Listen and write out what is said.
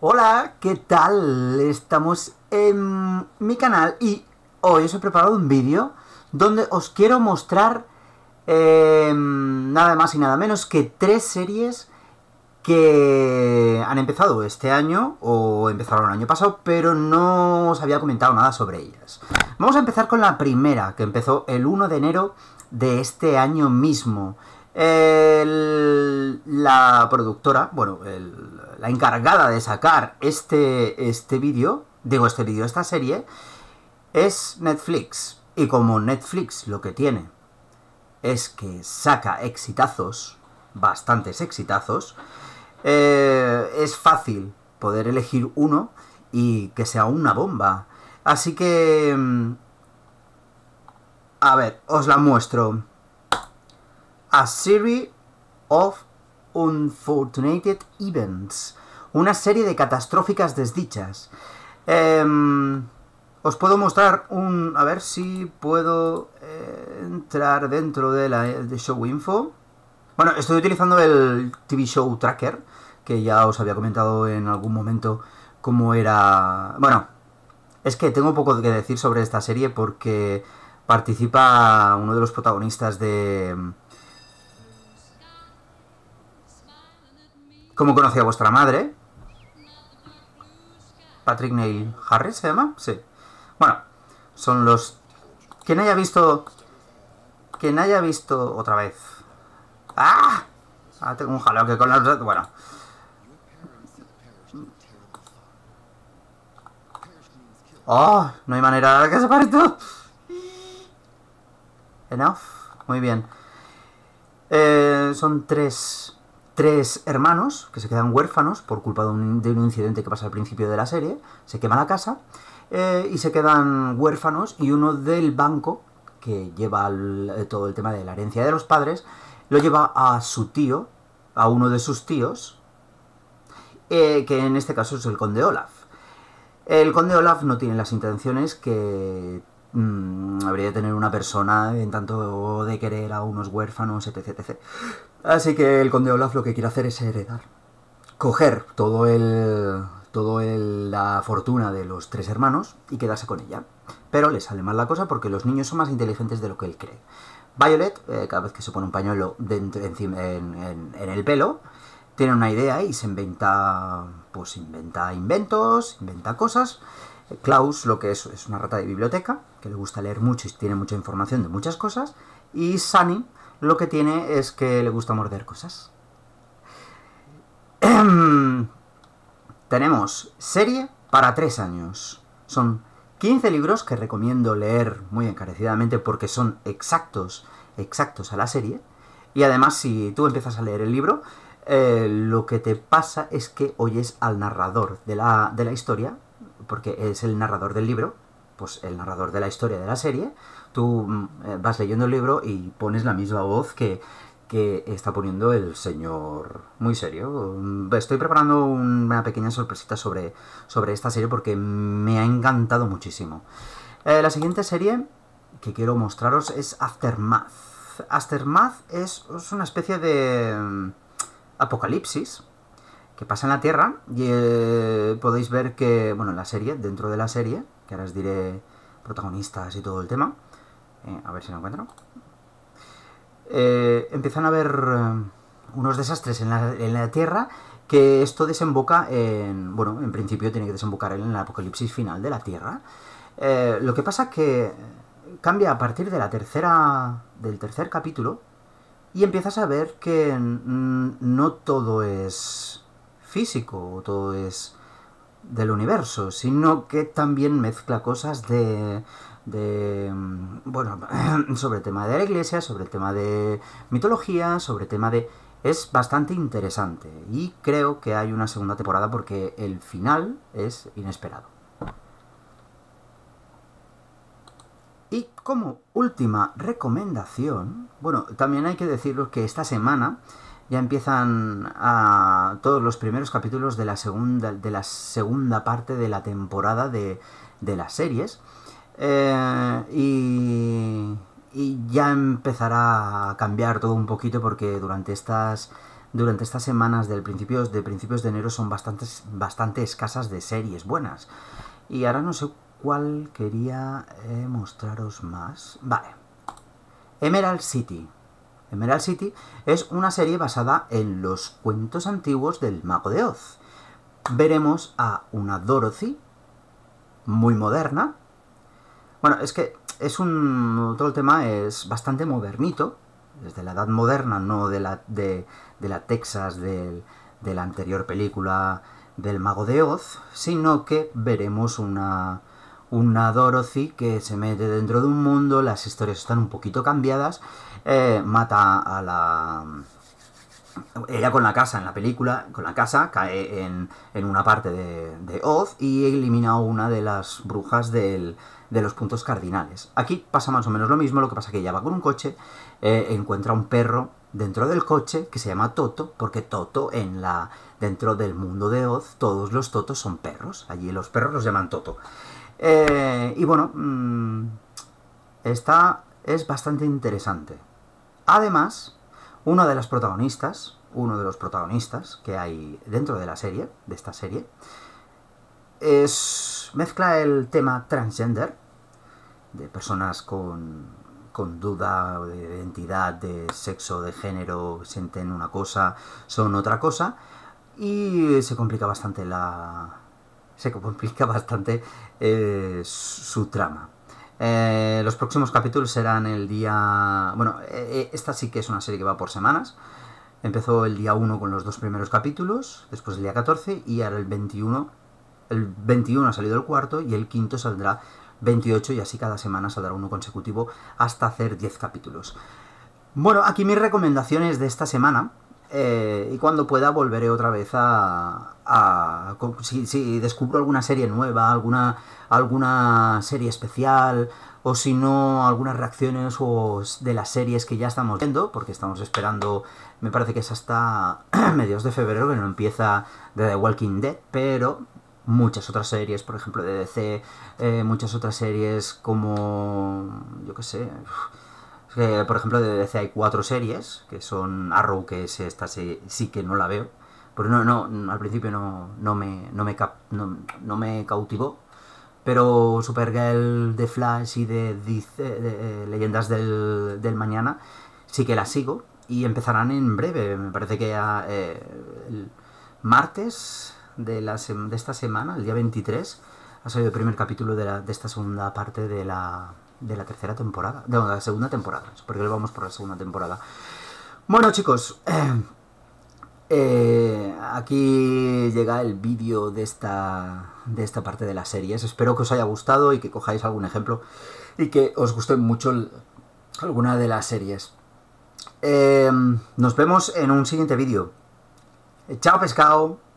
Hola, ¿qué tal? Estamos en mi canal y hoy os he preparado un vídeo donde os quiero mostrar em, nada más y nada menos que tres series que han empezado este año o empezaron el año pasado, pero no os había comentado nada sobre ellas. Vamos a empezar con la primera, que empezó el 1 de enero de este año mismo. la productora, bueno, el, la encargada de sacar este, este vídeo, digo este vídeo, esta serie, es Netflix. Y como Netflix lo que tiene es que saca exitazos, bastantes exitazos, eh, es fácil poder elegir uno y que sea una bomba. Así que... Mm, a ver, os la muestro. A Siri of Unfortunate Events, una serie de catastróficas desdichas. Em, os puedo mostrar un... A ver si puedo eh, entrar dentro de la de Show Info. Bueno, estoy utilizando el TV Show Tracker, que ya os había comentado en algún momento cómo era... Bueno, es que tengo poco que decir sobre esta serie porque participa uno de los protagonistas de ¿Cómo conocí a vuestra madre? Patrick Neil Harris se llama, sí. Bueno, son los... que no haya visto... Quien haya visto otra vez... ¡Ah! Ah, tengo un jaleo que con la... Bueno. ¡Oh! No hay manera de que se pare Enough. Muy bien. Eh, son tres tres hermanos que se quedan huérfanos por culpa de un, incidente que pasa al principio de la serie, se quema la casa eh, y se quedan huérfanos y uno del banco que lleva eh, todo el tema de la herencia de los padres, lo lleva a su tío, a uno de sus tíos, eh, que en este caso es el conde Olaf. El conde Olaf no tiene las intenciones que Mm, habría de tener una persona en tanto de querer a unos huérfanos, etc, etc. Así que el conde Olaf lo que quiere hacer es heredar. Coger todo el, todo el, la fortuna de los tres hermanos y quedarse con ella. Pero le sale mal la cosa porque los niños son más inteligentes de lo que él cree. Violet, eh, cada vez que se pone un pañuelo dentro, en, en, el pelo, tiene una idea y se inventa, pues inventa inventos, inventa cosas Klaus lo que es es una rata de biblioteca, que le gusta leer mucho y tiene mucha información de muchas cosas, y Sunny lo que tiene es que le gusta morder cosas. Tenemos serie para tres años. Son 15 libros que recomiendo leer muy encarecidamente porque son exactos, exactos a la serie. Y además si tú empiezas a leer el libro, eh, lo que te pasa es que oyes al narrador de la, de la historia porque es el narrador del libro, pues el narrador de la historia de la serie, tú mm, eh, vas leyendo el libro y pones la misma voz que, está poniendo el señor muy serio. Mm, estoy preparando una pequeña sorpresita sobre, sobre esta serie porque me ha encantado muchísimo. Eh, la siguiente serie que quiero mostraros es Aftermath. Aftermath es una especie de mm, apocalipsis que pasa en la Tierra y eh, podéis ver que, bueno, en la serie, dentro de la serie, que ahora os diré protagonistas y todo el tema, eh, a ver si lo encuentro, eh, empiezan a haber unos desastres en la, en la, Tierra que esto desemboca en, bueno, en principio tiene que desembocar en el apocalipsis final de la Tierra. lo que pasa que cambia a partir de la tercera, del tercer capítulo y empiezas a ver que no todo es físico o todo es del universo, sino que también mezcla cosas de, de mm, bueno, sobre el tema de la iglesia, sobre el tema de mitología, sobre el tema de es bastante interesante y creo que hay una segunda temporada porque el final es inesperado. Y como última recomendación, bueno, también hay que decirlo que esta semana ya empiezan a todos los primeros capítulos de la segunda, de la segunda parte de la temporada de, las series. Eh, y, y, ya empezará a cambiar todo un poquito porque durante estas, durante estas semanas del de principios de enero son bastantes, bastante escasas de series buenas. Y ahora no sé cuál quería eh, mostraros más. Vale. Emerald City. Emerald City, es una serie basada en los cuentos antiguos del mago de Oz. Veremos a una Dorothy muy moderna. Bueno, es que es un todo el tema es bastante modernito, desde la edad moderna, no de la de, la Texas de la anterior película del mago de Oz, sino que veremos una una Dorothy que se mete dentro de un mundo, las historias están un poquito cambiadas, eh, mata a la... Ella con la casa en la película, con la casa, cae en, una parte de, Oz y elimina a una de las brujas de los puntos cardinales. Aquí pasa más o menos lo mismo, lo que pasa que ella va con un coche, eh, encuentra un perro dentro del coche que se llama Toto, porque Toto en la dentro del mundo de Oz todos los Totos son perros, allí los perros los llaman Toto. Eh, y bueno, mm, esta es bastante interesante. Además, una de las protagonistas, uno de los protagonistas que hay dentro de la serie, de esta serie, es, mezcla el tema transgender, de personas con, con duda de identidad, de sexo, de género, sienten una cosa, son otra cosa, y se complica bastante la, se complica bastante eh, su trama. Eh, los próximos capítulos serán el día... Bueno, eh, esta sí que es una serie que va por semanas. Empezó el día 1 con los dos primeros capítulos, después el día 14 y ahora el 21. El 21 ha salido el cuarto y el quinto saldrá 28 y así cada semana saldrá uno consecutivo hasta hacer 10 capítulos. Bueno, aquí mis recomendaciones de esta semana eh, y cuando pueda volveré otra vez a... si, descubro alguna serie nueva, alguna, alguna serie especial, o si no, algunas reacciones de las series que ya estamos viendo, porque estamos esperando, me parece que es hasta mediados de febrero que no empieza The Walking Dead, pero muchas otras series, por ejemplo, de DC, eh, muchas otras series como, yo qué sé... Eh, por ejemplo, de DC hay cuatro series, que son Arrow, que es esta sí, sí que no la veo. Pero no, no, al principio no, no, me, me no, me cautivó. Pero Supergirl, de Flash y eh, de, eh, Leyendas del, del Mañana sí que la sigo. Y empezarán en breve, me parece que el martes de, de esta semana, el día 23, ha salido el primer capítulo de, la, de esta segunda parte de la, de la tercera temporada, de la segunda temporada, porque hoy vamos por la segunda temporada. Bueno chicos, eh, aquí llega el vídeo de esta, de esta parte de las series. Espero que os haya gustado y que cojáis algún ejemplo y que os guste mucho alguna de las series. Eh, nos vemos en un siguiente vídeo. Chao pescado.